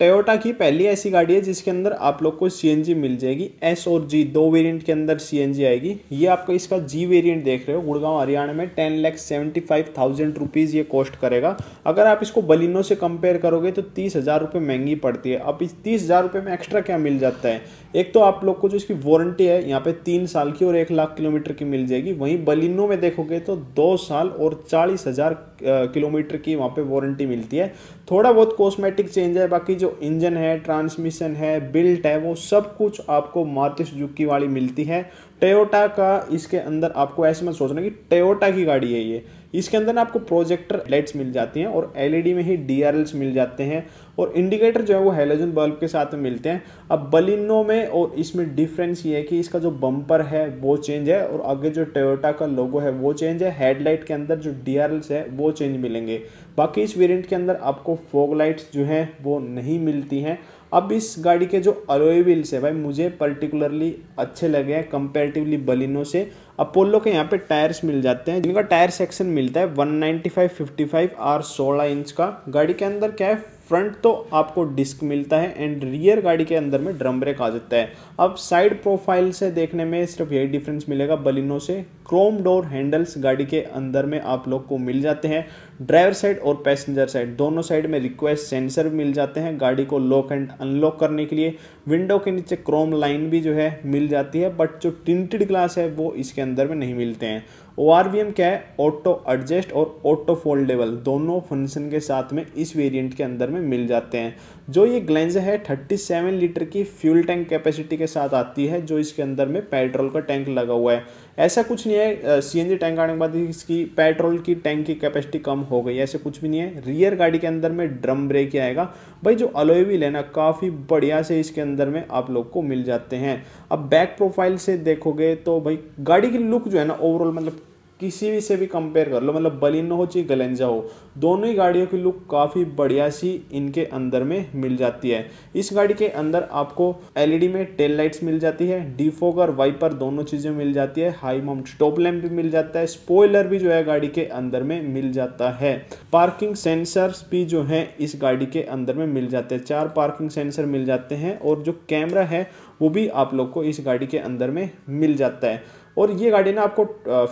Toyota की पहली ऐसी गाड़ी है जिसके अंदर आप लोग को सी मिल जाएगी एस और जी दो वेरिएंट के अंदर सी आएगी ये आपको इसका जी वेरिएंट देख रहे हो गुड़गांव हरियाणा में ten lakh seventy five thousand rupees ये कॉस्ट करेगा अगर आप इसको बलिनो से कंपेयर करोगे तो तीस हज़ार रुपये महंगी पड़ती है अब इस तीस हज़ार रुपये में एक्स्ट्रा क्या मिल जाता है एक तो आप लोग को जो इसकी वारंटी है यहाँ पे तीन साल की और एक लाख किलोमीटर की मिल जाएगी वहीं बलिनो में देखोगे तो दो साल और चालीस हज़ार किलोमीटर की वहाँ पे वारंटी मिलती है थोड़ा बहुत कॉस्मेटिक चेंज है बाकी जो जो इंजन है ट्रांसमिशन है बिल्ट है वो सब कुछ आपको मारुति सुजुकी वाली मिलती है टयोटा का इसके अंदर आपको ऐसे मत सोचना कि टयोटा की गाड़ी है ये इसके अंदर ना आपको प्रोजेक्टर लाइट्स मिल जाती हैं और एलईडी में ही डी मिल जाते हैं और इंडिकेटर जो है वो हेलोजन बल्ब के साथ में मिलते हैं अब बलिनो में और इसमें डिफरेंस ये है कि इसका जो बम्पर है वो चेंज है और आगे जो टोयोटा का लोगो है वो चेंज है हेडलाइट के अंदर जो डी है वो चेंज मिलेंगे बाकी इस वेरियंट के अंदर आपको फोग लाइट्स जो हैं वो नहीं मिलती हैं अब इस गाड़ी के जो अलोई व्हील्स है भाई मुझे पर्टिकुलरली अच्छे लगे हैं कंपेरेटिवली बलिनो से अपोलो के यहाँ पे टायर्स मिल जाते हैं जिनका टायर सेक्शन मिलता है 195 55 आर 16 इंच का गाड़ी के अंदर क्या है फ्रंट तो आपको डिस्क मिलता है एंड रियर गाड़ी के अंदर में ड्रम ब्रेक आ जाता है अब साइड प्रोफाइल से देखने में सिर्फ यही डिफरेंस मिलेगा बलिनो से क्रोम डोर हैंडल्स गाड़ी के अंदर में आप लोग को मिल जाते हैं ड्राइवर साइड और पैसेंजर साइड दोनों साइड में रिक्वेस्ट सेंसर भी मिल जाते हैं गाड़ी को लॉक एंड अनलॉक करने के लिए विंडो के नीचे क्रोम लाइन भी जो है मिल जाती है बट जो टिंटेड ग्लास है वो इसके अंदर में नहीं मिलते हैं ओ क्या है ऑटो एडजस्ट और ऑटो फोल्डेबल दोनों फंक्शन के साथ में इस वेरिएंट के अंदर में मिल जाते हैं जो ये ग्लेंज है 37 लीटर की फ्यूल टैंक कैपेसिटी के साथ आती है जो इसके अंदर में पेट्रोल का टैंक लगा हुआ है ऐसा कुछ नहीं है सी एन जी टैंक आने के बाद इसकी पेट्रोल की टैंक की कैपेसिटी कम हो गई ऐसे कुछ भी नहीं है रियर गाड़ी के अंदर में ड्रम ब्रेक ही आएगा भाई जो अलोए है ना काफ़ी बढ़िया से इसके अंदर में आप लोग को मिल जाते हैं अब बैक प्रोफाइल से देखोगे तो भाई गाड़ी की लुक जो है ना ओवरऑल मतलब किसी भी से भी कंपेयर कर लो मतलब बलिनो हो चाहे गलेंजा हो दोनों ही गाड़ियों की लुक काफ़ी बढ़िया सी इनके अंदर में मिल जाती है इस गाड़ी के अंदर आपको एलईडी e में टेल लाइट्स मिल जाती है डीफोग और वाइपर दोनों चीज़ें मिल जाती है हाई माउंट स्टॉप लैम्प भी मिल जाता है स्पोइलर भी जो है गाड़ी के अंदर में मिल जाता है पार्किंग सेंसर्स भी जो है इस गाड़ी के अंदर में मिल जाते हैं चार पार्किंग सेंसर मिल जाते हैं और जो कैमरा है वो भी आप लोग को इस गाड़ी के अंदर में मिल जाता है और ये गाड़ी ना आपको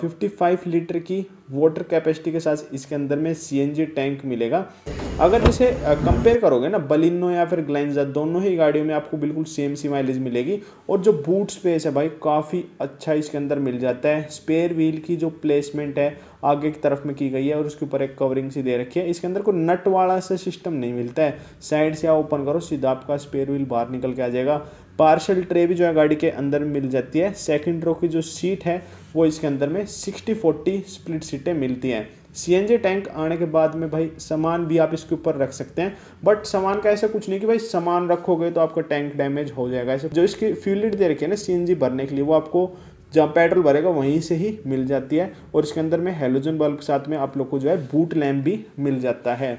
55 लीटर की वाटर कैपेसिटी के साथ इसके अंदर में सीएनजी टैंक मिलेगा अगर इसे कंपेयर करोगे ना बलिनो या फिर ग्लैंजा दोनों ही गाड़ियों में आपको बिल्कुल सेम सी माइलेज मिलेगी और जो बूट स्पेस है भाई काफ़ी अच्छा इसके अंदर मिल जाता है स्पेयर व्हील की जो प्लेसमेंट है आगे की तरफ में की गई है और उसके ऊपर एक कवरिंग सी दे रखी है इसके अंदर कोई नट वाला सा सिस्टम नहीं मिलता है साइड से आप ओपन करो सीधा आपका स्पेयर व्हील बाहर निकल के आ जाएगा पार्शल ट्रे भी जो है गाड़ी के अंदर मिल जाती है सेकंड रो की जो सीट है वो इसके अंदर में सिक्सटी फोर्टी स्प्लिट सीटें मिलती हैं सी टैंक आने के बाद में भाई सामान भी आप इसके ऊपर रख सकते हैं बट सामान का ऐसा कुछ नहीं कि भाई सामान रखोगे तो आपका टैंक डैमेज हो जाएगा ऐसे जो इसकी फ्यूलिट दे रखी है ना सी भरने के लिए वो आपको जहाँ पेट्रोल भरेगा वहीं से ही मिल जाती है और इसके अंदर में हेलोजन बल्ब के साथ में आप लोग को जो है बूट लैम्प भी मिल जाता है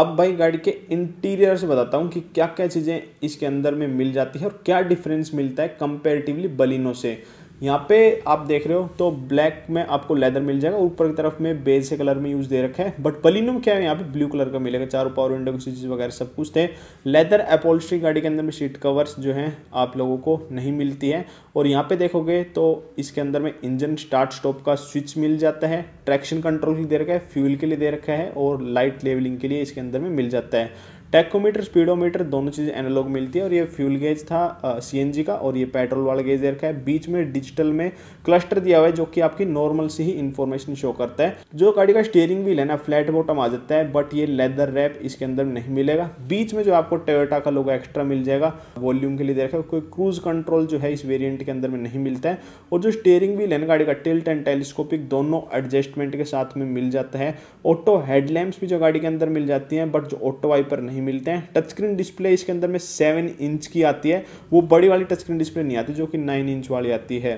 अब भाई गाड़ी के इंटीरियर से बताता हूँ कि क्या क्या चीज़ें इसके अंदर में मिल जाती है और क्या डिफरेंस मिलता है कंपेरेटिवली बलिनों से यहाँ पे आप देख रहे हो तो ब्लैक में आपको लेदर मिल जाएगा ऊपर की तरफ में बेज से कलर में यूज़ दे रखा है बट पलिनम क्या है यहाँ पे ब्लू कलर का मिलेगा चारों पावर विंडो की चीज़ वगैरह सब कुछ थे लेदर एपोल्स्ट्री गाड़ी के अंदर में सीट कवर्स जो है आप लोगों को नहीं मिलती है और यहाँ पे देखोगे तो इसके अंदर में इंजन स्टार्ट स्टॉप का स्विच मिल जाता है ट्रैक्शन कंट्रोल दे रखा है फ्यूल के लिए दे रखा है और लाइट लेवलिंग के लिए इसके अंदर में मिल जाता है टैकोमीटर स्पीडोमीटर दोनों चीज़ें एनालॉग मिलती है और ये फ्यूल गेज था सीएनजी का और ये पेट्रोल वाला गेज दे रखा है बीच में डिजिटल में क्लस्टर दिया हुआ है जो कि आपकी नॉर्मल सी ही इन्फॉर्मेशन शो करता है जो गाड़ी का स्टेयरिंग व्हील है ना फ्लैट बॉटम आ जाता है बट ये लेदर रैप इसके अंदर नहीं मिलेगा बीच में जो आपको टोयोटा का लोग एक्स्ट्रा मिल जाएगा वॉल्यूम के लिए दे रखा है कोई क्रूज कंट्रोल जो है इस वेरियंट के अंदर में नहीं मिलता है और जो स्टेयरिंग व्हील है ना गाड़ी का टिल्ट एंड टेलीस्कोपिक दोनों एडजस्टमेंट के साथ में मिल जाता है ऑटो हेडलैम्प भी जो गाड़ी के अंदर मिल जाती है बट जो ऑटो वाइपर नहीं नहीं मिलते हैं टच स्क्रीन डिस्प्ले इसके अंदर में सेवन इंच की आती है वो बड़ी वाली टच स्क्रीन डिस्प्ले नहीं आती जो कि नाइन इंच वाली आती है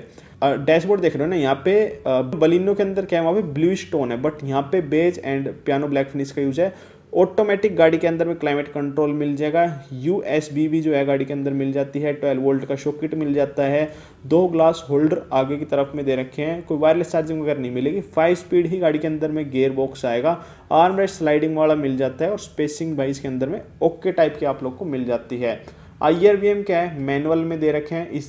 डैशबोर्ड देख रहे हो ना यहाँ पे बलिनो के अंदर क्या है वहाँ पे ब्लू स्टोन है बट यहाँ पे beige and piano black finish का यूज है ऑटोमेटिक गाड़ी के अंदर में क्लाइमेट कंट्रोल मिल जाएगा यू भी जो है गाड़ी के अंदर मिल जाती है ट्वेल्व वोल्ट का शोकिट मिल जाता है दो ग्लास होल्डर आगे की तरफ में दे रखे हैं कोई वायरलेस चार्जिंग वगैरह नहीं मिलेगी फाइव स्पीड ही गाड़ी के अंदर में गेयर बॉक्स आएगा आर्म स्लाइडिंग वाला मिल जाता है और स्पेसिंग बाइस के अंदर में ओके टाइप की आप लोग को मिल जाती है आई आर वी एम क्या है मैनुअल में दे रखे हैं इस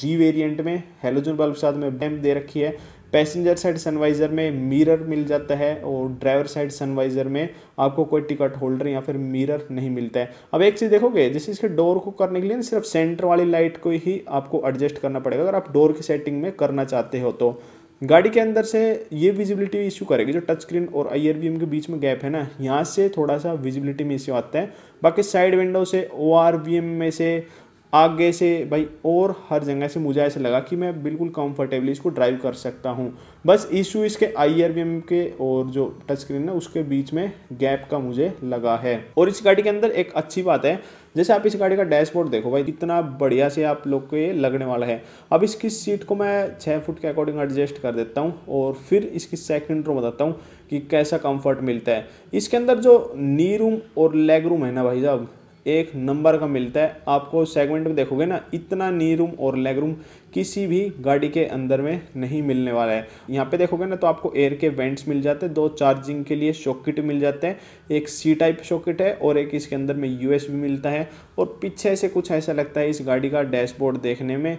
जी वेरिएंट में हेलोजन बल्ब साथ में डैम दे रखी है पैसेंजर साइड सनवाइज़र में मिरर मिल जाता है और ड्राइवर साइड सनवाइज़र में आपको कोई टिकट होल्डर या फिर मिरर नहीं मिलता है अब एक चीज़ देखोगे जैसे इसके डोर को करने के लिए ना सिर्फ सेंटर वाली लाइट को ही आपको एडजस्ट करना पड़ेगा अगर आप डोर की सेटिंग में करना चाहते हो तो गाड़ी के अंदर से ये विजिबिलिटी इशू करेगी जो टच स्क्रीन और आई आर के बीच में गैप है ना यहाँ से थोड़ा सा विजिबिलिटी में इश्यू आता है बाकी साइड विंडो से ओ में से आगे से भाई और हर जगह से मुझे ऐसा लगा कि मैं बिल्कुल कंफर्टेबली इसको ड्राइव कर सकता हूँ बस इशू इसके आई आर के और जो टच स्क्रीन है उसके बीच में गैप का मुझे लगा है और इस गाड़ी के अंदर एक अच्छी बात है जैसे आप इस गाड़ी का डैशबोर्ड देखो भाई इतना बढ़िया से आप लोग को ये लगने वाला है अब इसकी सीट को मैं छः फुट के अकॉर्डिंग एडजस्ट कर देता हूँ और फिर इसकी सेकेंड रो बताता हूँ कि कैसा कंफर्ट मिलता है इसके अंदर जो नी रूम और लेग रूम है ना भाई साहब एक नंबर का मिलता है आपको सेगमेंट में देखोगे ना इतना नी रूम और लेग रूम किसी भी गाड़ी के अंदर में नहीं मिलने वाला है यहाँ पे देखोगे ना तो आपको एयर के वेंट्स मिल जाते हैं दो चार्जिंग के लिए शॉकेट मिल जाते हैं एक सी टाइप शॉकेट है और एक इसके अंदर में यूएसबी मिलता है और पीछे से कुछ ऐसा लगता है इस गाड़ी का डैशबोर्ड देखने में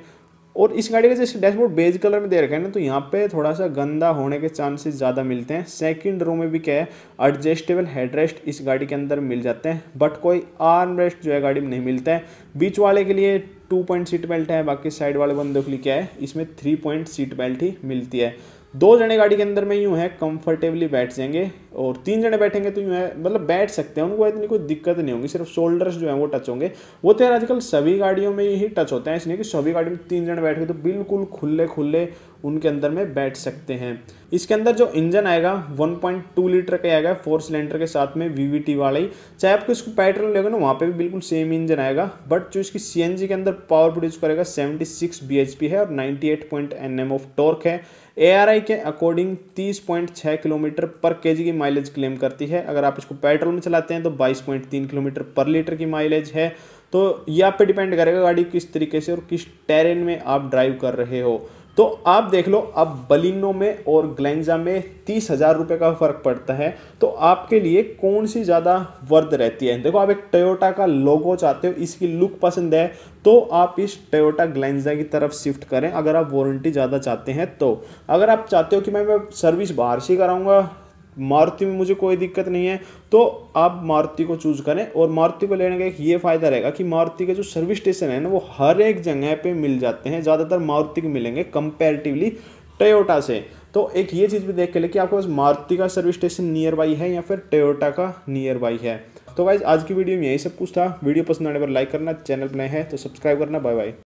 और इस गाड़ी का जैसे डैशबोर्ड बेज कलर में दे रखा है ना तो यहाँ पे थोड़ा सा गंदा होने के चांसेस ज़्यादा मिलते हैं सेकंड रो में भी क्या है एडजस्टेबल हेडरेस्ट इस गाड़ी के अंदर मिल जाते हैं बट कोई आर्म रेस्ट जो है गाड़ी में नहीं मिलता है बीच वाले के लिए टू पॉइंट सीट बेल्ट है बाकी साइड वाले बंदों के लिए क्या है इसमें थ्री पॉइंट सीट बेल्ट ही मिलती है दो जने गाड़ी के अंदर में यूँ है कंफर्टेबली बैठ जाएंगे और तीन जने बैठेंगे तो यूँ है मतलब बैठ सकते हैं उनको इतनी कोई दिक्कत नहीं होगी सिर्फ शोल्डर्स जो हैं वो टच होंगे वो तो यार आजकल सभी गाड़ियों में ही टच होते हैं इसलिए कि सभी गाड़ी में तीन जने बैठ गए तो बिल्कुल खुले खुले उनके अंदर में बैठ सकते हैं इसके अंदर जो इंजन आएगा 1.2 लीटर का आएगा फोर सिलेंडर के साथ में वीवीटी वाला ही चाहे आपको इसको पेट्रोल लेगा ना वहाँ पे भी बिल्कुल सेम इंजन आएगा बट जो इसकी सी के अंदर पावर प्रोड्यूस करेगा 76 सिक्स है और 98 पॉइंट ऑफ टॉर्क है एआरआई के अकॉर्डिंग 30.6 किलोमीटर पर केजी की माइलेज क्लेम करती है अगर आप इसको पेट्रोल में चलाते हैं तो 22.3 किलोमीटर पर लीटर की माइलेज है तो ये आप पे डिपेंड करेगा गाड़ी किस तरीके से और किस टेरेन में आप ड्राइव कर रहे हो तो आप देख लो अब बलिनो में और ग्लैंजा में तीस हज़ार रुपये का फ़र्क पड़ता है तो आपके लिए कौन सी ज़्यादा वर्द रहती है देखो आप एक टोयोटा का लोगो चाहते हो इसकी लुक पसंद है तो आप इस टोयोटा ग्लैंजा की तरफ शिफ्ट करें अगर आप वारंटी ज़्यादा चाहते हैं तो अगर आप चाहते हो कि मैं सर्विस बाहर से कराऊंगा मारुति में मुझे कोई दिक्कत नहीं है तो आप मारुति को चूज करें और मारुति को लेने का एक ये फ़ायदा रहेगा कि मारुति के जो सर्विस स्टेशन है ना वो हर एक जगह पे मिल जाते हैं ज़्यादातर मारुति के मिलेंगे कंपेरेटिवली टयोटा से तो एक ये चीज़ भी देख के ले कि आपके पास मारुति का सर्विस स्टेशन नियर बाई है या फिर टयोटा का नियर बाई है तो वाइज आज की वीडियो में यही सब कुछ था वीडियो पसंद आने पर लाइक करना चैनल पर नए हैं तो सब्सक्राइब करना बाय बाय